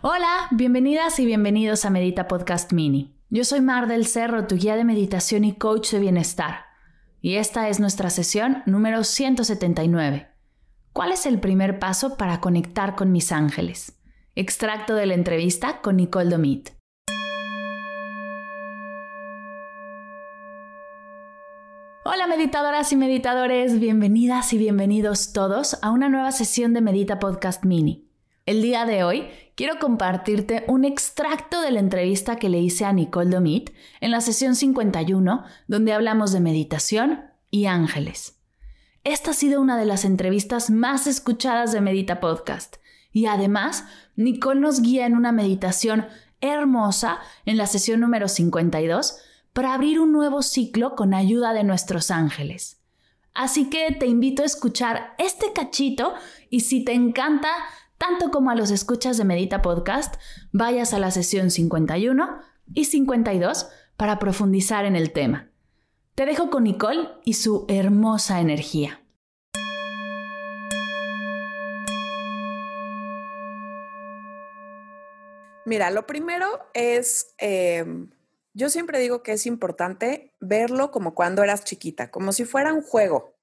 Hola, bienvenidas y bienvenidos a Medita Podcast Mini. Yo soy Mar del Cerro, tu guía de meditación y coach de bienestar. Y esta es nuestra sesión número 179. ¿Cuál es el primer paso para conectar con mis ángeles? Extracto de la entrevista con Nicole Domit. Hola meditadoras y meditadores, bienvenidas y bienvenidos todos a una nueva sesión de Medita Podcast Mini. El día de hoy quiero compartirte un extracto de la entrevista que le hice a Nicole Domit en la sesión 51, donde hablamos de meditación y ángeles. Esta ha sido una de las entrevistas más escuchadas de Medita Podcast y además Nicole nos guía en una meditación hermosa en la sesión número 52 para abrir un nuevo ciclo con ayuda de nuestros ángeles. Así que te invito a escuchar este cachito y si te encanta, tanto como a los escuchas de Medita Podcast, vayas a la sesión 51 y 52 para profundizar en el tema. Te dejo con Nicole y su hermosa energía. Mira, lo primero es, em, yo siempre digo que es importante verlo como cuando eras chiquita, como si fuera un juego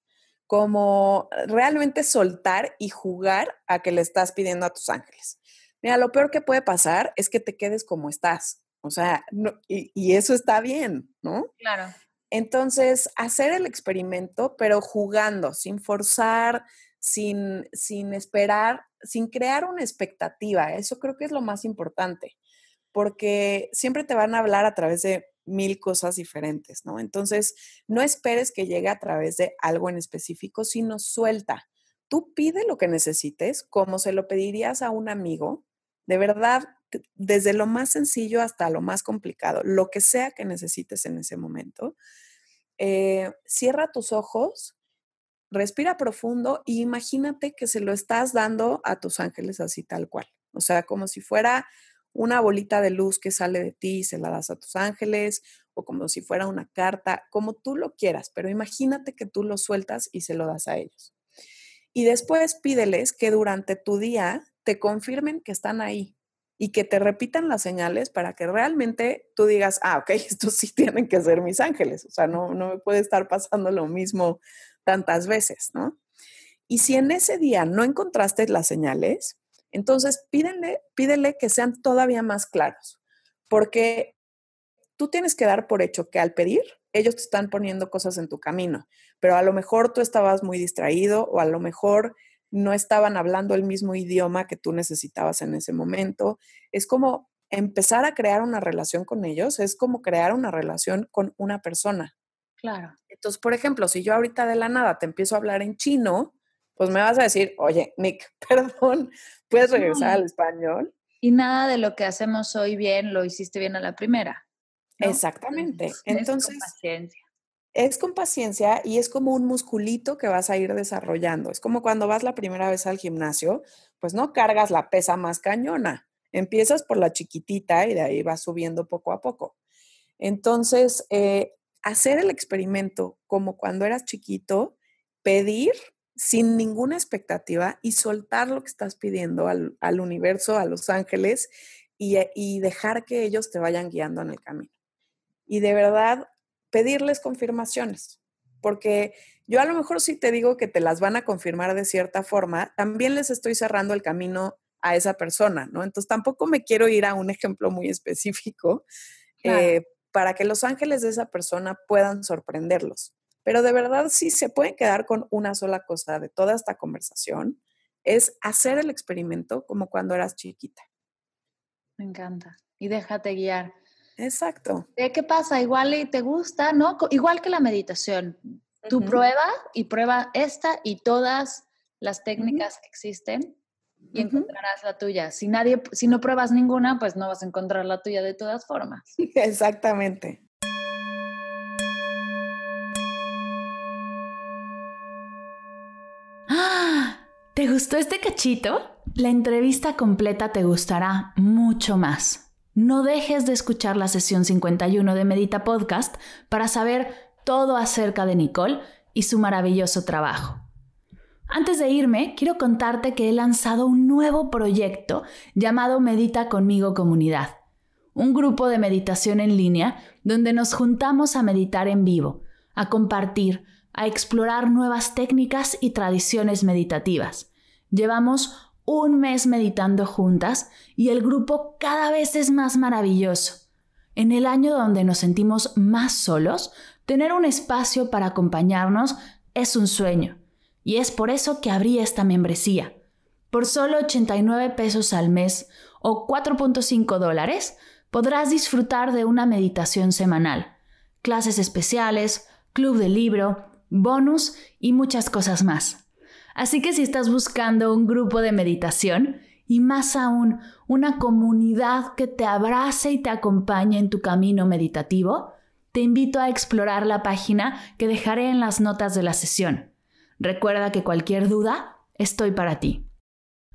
como realmente soltar y jugar a que le estás pidiendo a tus ángeles. Mira, lo peor que puede pasar es que te quedes como estás. O sea, y, y, eso está bien, ¿no? Claro. Entonces, hacer el experimento, pero jugando, sin forzar, sin, sin esperar, sin crear una expectativa. Eso creo que es lo más importante, porque siempre te van a hablar a través de mil cosas diferentes, ¿no? Entonces, no esperes que llegue a través de algo en específico, sino suelta. Tú pide lo que necesites, como se lo pedirías a un amigo, de verdad, desde lo más sencillo hasta lo más complicado, lo que sea que necesites en ese momento. Eh, cierra tus ojos, respira profundo e imagínate que se lo estás dando a tus ángeles así tal cual. O sea, como si fuera una bolita de luz que sale de ti y se la das a tus ángeles, o como si fuera una carta, como tú lo quieras, pero imagínate que tú lo sueltas y se lo das a ellos. Y después pídeles que durante tu día te confirmen que están ahí y que te repitan las señales para que realmente tú digas, ah, ok, estos sí tienen que ser mis ángeles, o sea, no, no me puede estar pasando lo mismo tantas veces, ¿no? Y si en ese día no encontraste las señales, entonces, pídenle, pídele que sean todavía más claros, porque tú tienes que dar por hecho que al pedir, ellos te están poniendo cosas en tu camino, pero a lo mejor tú estabas muy distraído o a lo mejor no estaban hablando el mismo idioma que tú necesitabas en ese momento. Es como empezar a crear una relación con ellos, es como crear una relación con una persona. Claro. Entonces, por ejemplo, si yo ahorita de la nada te empiezo a hablar en chino, pues me vas a decir, oye, Nick, perdón, ¿puedes regresar al español? Y nada de lo que hacemos hoy bien lo hiciste bien a la primera. Exactamente. Entonces, es con paciencia. Es con paciencia y es como un musculito que vas a ir desarrollando. Es como cuando vas la primera vez al gimnasio, pues no cargas la pesa más cañona. Empiezas por la chiquitita y de ahí vas subiendo poco a poco. Entonces, eh, hacer el experimento como cuando eras chiquito, pedir sin ninguna expectativa y soltar lo que estás pidiendo al, universo, a los ángeles eh, y, dejar que ellos te vayan guiando en el camino. Y de verdad, pedirles confirmaciones, porque yo a lo mejor si te digo que te las van a confirmar de cierta forma, también les estoy cerrando el camino a esa persona, ¿no? Entonces tampoco me quiero ir a un ejemplo muy específico eh, para que los ángeles de esa persona puedan sorprenderlos. Pero de verdad, si se puede quedar con una sola cosa de toda esta conversación, es hacer el experimento como cuando eras chiquita. Me encanta. Y déjate guiar. Exacto. ¿Qué pasa? Igual y te gusta, ¿no? Igual que la meditación. Tú prueba y prueba esta y todas las técnicas que existen y encontrarás la tuya. Si nadie, si no pruebas ninguna, pues no vas a encontrar la tuya de todas formas. Exactamente. ¿Te gustó este cachito? La entrevista completa te gustará mucho más. No dejes de escuchar la sesión 51 de Medita Podcast para saber todo acerca de Nicole y su maravilloso trabajo. Antes de irme, quiero contarte que he lanzado un nuevo proyecto llamado Medita conmigo Comunidad, un grupo de meditación en línea donde nos juntamos a meditar en vivo, a compartir, a explorar nuevas técnicas y tradiciones meditativas. Llevamos un mes meditando juntas y el grupo cada vez es más maravilloso. En el año donde nos sentimos más solos, tener un espacio para acompañarnos es un sueño. Y es por eso que abrí esta membresía. Por solo 89 pesos al mes o 4.5 dólares, podrás disfrutar de una meditación semanal, clases especiales, club de libro, bonus y muchas cosas más. Así que si estás buscando un grupo de meditación y más aún una comunidad que te abrace y te acompañe en tu camino meditativo, te invito a explorar la página que dejaré en las notas de la sesión. Recuerda que cualquier duda, estoy para ti.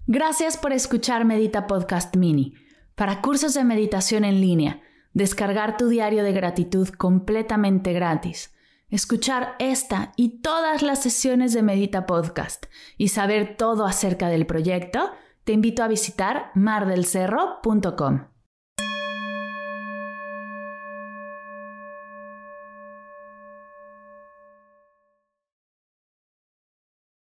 Gracias por escuchar Medita Podcast Mini. Para cursos de meditación en línea, descargar tu diario de gratitud completamente gratis escuchar esta y todas las sesiones de Medita Podcast y saber todo acerca del proyecto, te invito a visitar mardelcerro.com.